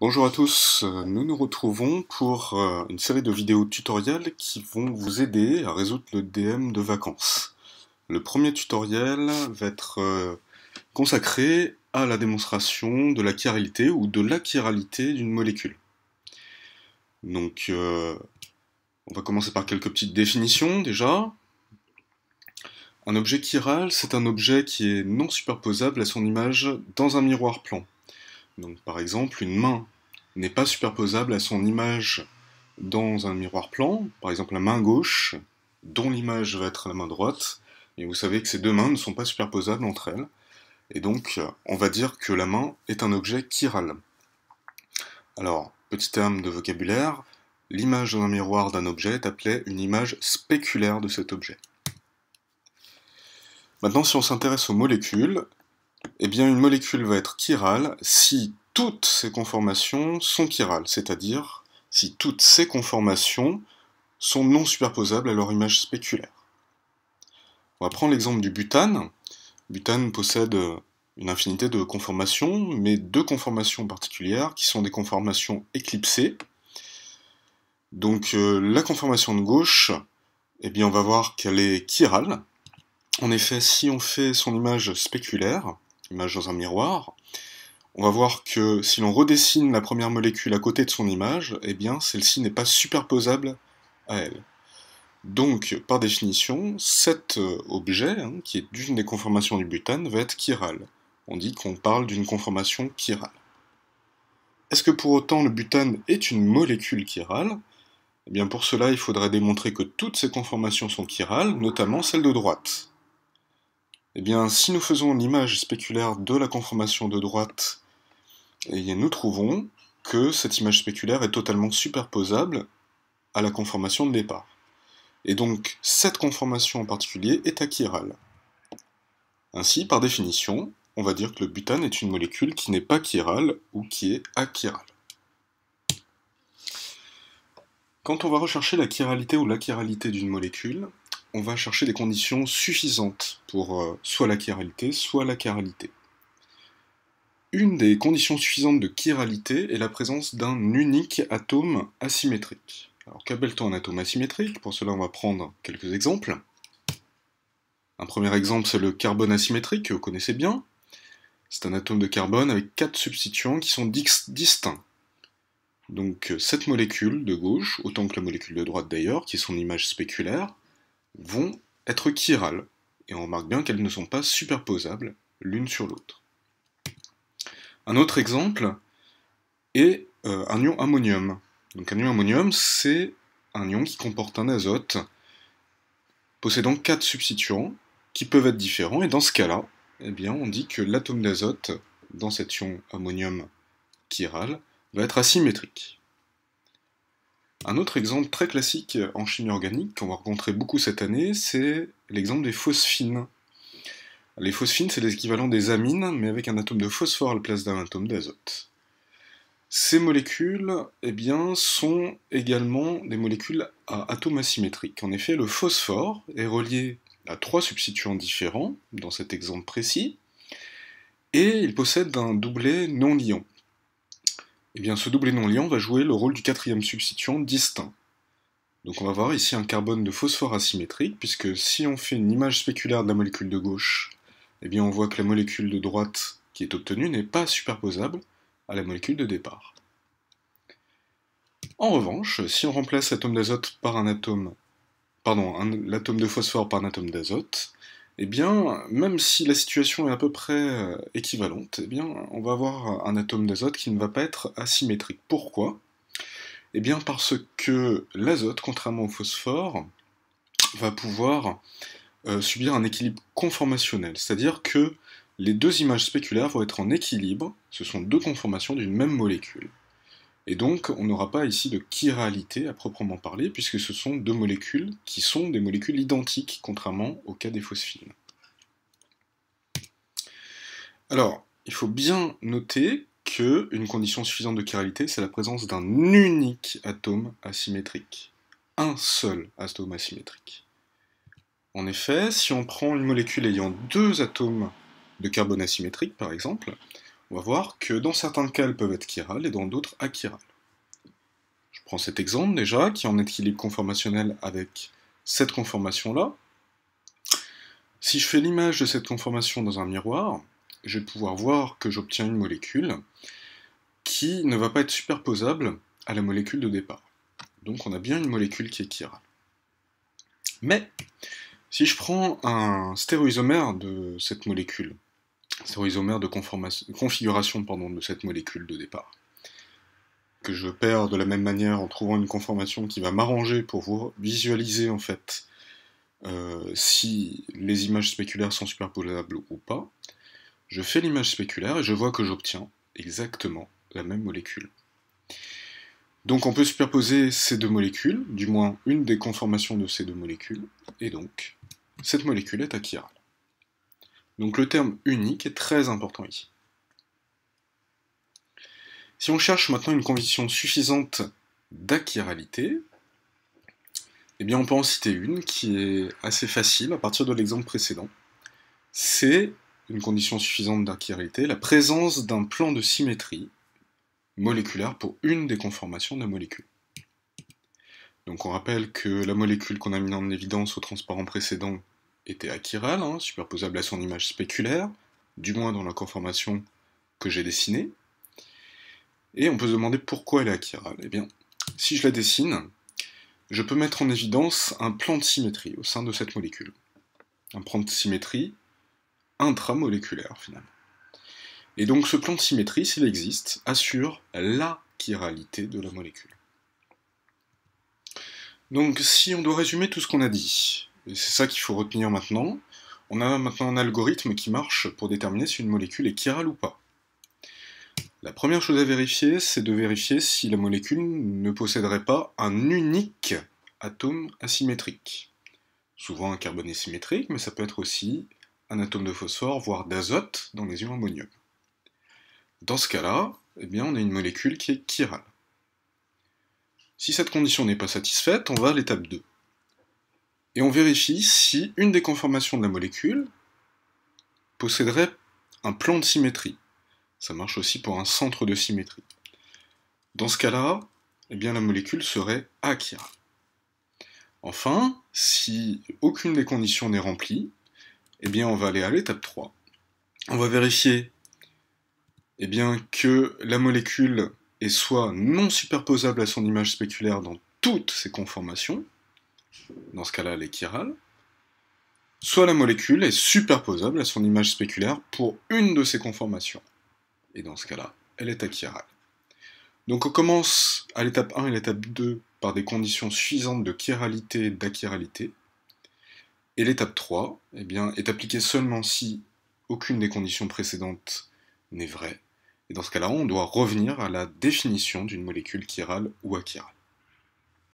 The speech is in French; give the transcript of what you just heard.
Bonjour à tous, euh, nous nous retrouvons pour euh, une série de vidéos tutoriels qui vont vous aider à résoudre le DM de vacances. Le premier tutoriel va être euh, consacré à la démonstration de la chiralité ou de la chiralité d'une molécule. Donc on va commencer par quelques petites définitions déjà. Un objet chiral, c'est un objet qui est non superposable à son image dans un miroir plan. Donc par exemple, une main n'est pas superposable à son image dans un miroir plan, par exemple la main gauche, dont l'image va être la main droite, et vous savez que ces deux mains ne sont pas superposables entre elles, et donc euh, on va dire que la main est un objet chiral. Alors, petit terme de vocabulaire, l'image dans un miroir d'un objet est appelée une image spéculaire de cet objet. Maintenant, si on s'intéresse aux molécules, eh bien une molécule va être chirale si toutes ses conformations sont chirales, c'est-à-dire si toutes ses conformations sont non superposables à leur image spéculaire. On va prendre l'exemple du butane. Butane possède euh, une infinité de conformations, mais deux conformations particulières qui sont des conformations éclipsées. Donc euh, la conformation de gauche, eh bien on va voir qu'elle est chirale. En effet, si on fait son image spéculaire, image dans un miroir, on va voir que si l'on redessine la première molécule à côté de son image, eh bien celle-ci n'est pas superposable à elle. Donc, par définition, cet euh, objet, hein, qui est d'une des conformations du butane, va être chiral. On dit qu'on parle d'une conformation chirale. Est-ce que pour autant le butane est une molécule chirale Eh bien pour cela, il faudrait démontrer que toutes ces conformations sont chirales, notamment celle de droite. Eh bien, si nous faisons l'image spéculaire de la conformation de droite, eh nous trouvons que cette image spéculaire est totalement superposable à la conformation de départ. Et donc, cette conformation en particulier est achirale. Ainsi, par définition, on va dire que le butane est une molécule qui n'est pas chirale ou qui est achirale. Quand on va rechercher la chiralité ou l'achiralité d'une molécule, on va chercher des conditions suffisantes pour euh, soit la chiralité, soit la chiralité. Une des conditions suffisantes de chiralité est la présence d'un unique atome asymétrique. Alors qu'appelle-t-on un atome asymétrique Pour cela, on va prendre quelques exemples. Un premier exemple, c'est le carbone asymétrique, que vous connaissez bien. C'est un atome de carbone avec quatre substituants qui sont distincts. Donc cette molécule de gauche, autant que la molécule de droite d'ailleurs, qui est son image spéculaire, vont être chirales, et on remarque bien qu'elles ne sont pas superposables l'une sur l'autre. Un autre exemple est euh, un ion ammonium. Donc un ion ammonium, c'est un ion qui comporte un azote possédant quatre substituants qui peuvent être différents, et dans ce cas-là, eh bien, on dit que l'atome d'azote dans cet ion ammonium chiral va être asymétrique. Un autre exemple très classique en chimie organique qu'on va rencontrer beaucoup cette année, c'est l'exemple des phosphines. Les phosphines, c'est l'équivalent des amines, mais avec un atome de phosphore à la place d'un atome d'azote. Ces molécules eh bien, sont également des molécules à atomes asymétriques. En effet, le phosphore est relié à trois substituants différents, dans cet exemple précis, et il possède un doublet non liant eh bien ce doublé non liant va jouer le rôle du quatrième substituant distinct. Donc on va voir ici un carbone de phosphore asymétrique, puisque si on fait une image spéculaire de la molécule de gauche, eh bien on voit que la molécule de droite qui est obtenue n'est pas superposable à la molécule de départ. En revanche, si on remplace l'atome d'azote par un atome, pardon, l'atome de phosphore par un atome d'azote, eh bien, même si la situation est à peu près euh, équivalente, eh bien, on va avoir un atome d'azote qui ne va pas être asymétrique. Pourquoi Eh bien, parce que l'azote, contrairement au phosphore, va pouvoir euh, subir un équilibre conformationnel, c'est-à-dire que les deux images spéculaires vont être en équilibre, ce sont deux conformations d'une même molécule. Et donc, on n'aura pas ici de chiralité à proprement parler, puisque ce sont deux molécules qui sont des molécules identiques, contrairement au cas des phosphines. Alors, il faut bien noter qu'une condition suffisante de chiralité, c'est la présence d'un unique atome asymétrique. Un seul atome asymétrique. En effet, si on prend une molécule ayant deux atomes de carbone asymétrique, par exemple, on va voir que dans certains cas, elles peuvent être chirales et dans d'autres achirales. Je prends cet exemple déjà, qui est en équilibre conformationnel avec cette conformation-là. Si je fais l'image de cette conformation dans un miroir, je vais pouvoir voir que j'obtiens une molécule qui ne va pas être superposable à la molécule de départ. Donc on a bien une molécule qui est chirale. Mais, si je prends un stéréoisomère de cette molécule, sur isomères de configuration de cette molécule de départ. Que je perds de la même manière en trouvant une conformation qui va m'arranger pour vous visualiser en fait euh, si les images spéculaires sont superposables ou pas. Je fais l'image spéculaire et je vois que j'obtiens exactement la même molécule. Donc on peut superposer ces deux molécules, du moins une des conformations de ces deux molécules, et donc cette molécule est acquirable. Donc le terme unique est très important ici. Si on cherche maintenant une condition suffisante d'acquiralité, eh bien on peut en citer une qui est assez facile à partir de l'exemple précédent. C'est une condition suffisante d'acquiralité, la présence d'un plan de symétrie moléculaire pour une des conformations de la molécule. Donc on rappelle que la molécule qu'on a mise en évidence au transparent précédent était achirale, hein, superposable à son image spéculaire, du moins dans la conformation que j'ai dessinée. Et on peut se demander pourquoi elle est achirale. Eh bien, si je la dessine, je peux mettre en évidence un plan de symétrie au sein de cette molécule. Un plan de symétrie intramoléculaire, finalement. Et donc ce plan de symétrie, s'il existe, assure la chiralité de la molécule. Donc si on doit résumer tout ce qu'on a dit, et c'est ça qu'il faut retenir maintenant. On a maintenant un algorithme qui marche pour déterminer si une molécule est chirale ou pas. La première chose à vérifier, c'est de vérifier si la molécule ne posséderait pas un unique atome asymétrique. Souvent un carbone asymétrique, mais ça peut être aussi un atome de phosphore, voire d'azote dans les ions ammonium. Dans ce cas-là, eh bien, on a une molécule qui est chirale. Si cette condition n'est pas satisfaite, on va à l'étape 2 et on vérifie si une des conformations de la molécule posséderait un plan de symétrie. Ça marche aussi pour un centre de symétrie. Dans ce cas-là, eh bien la molécule serait acquise. Enfin, si aucune des conditions n'est remplie, eh bien on va aller à l'étape 3. On va vérifier eh bien, que la molécule est soit non superposable à son image spéculaire dans toutes ses conformations, dans ce cas-là elle est chirale, soit la molécule est superposable à son image spéculaire pour une de ses conformations. Et dans ce cas-là, elle est achirale. Donc on commence à l'étape 1 et l'étape 2 par des conditions suffisantes de chiralité et d'achiralité. Et l'étape 3 eh bien, est appliquée seulement si aucune des conditions précédentes n'est vraie. Et dans ce cas-là, on doit revenir à la définition d'une molécule chirale ou achirale.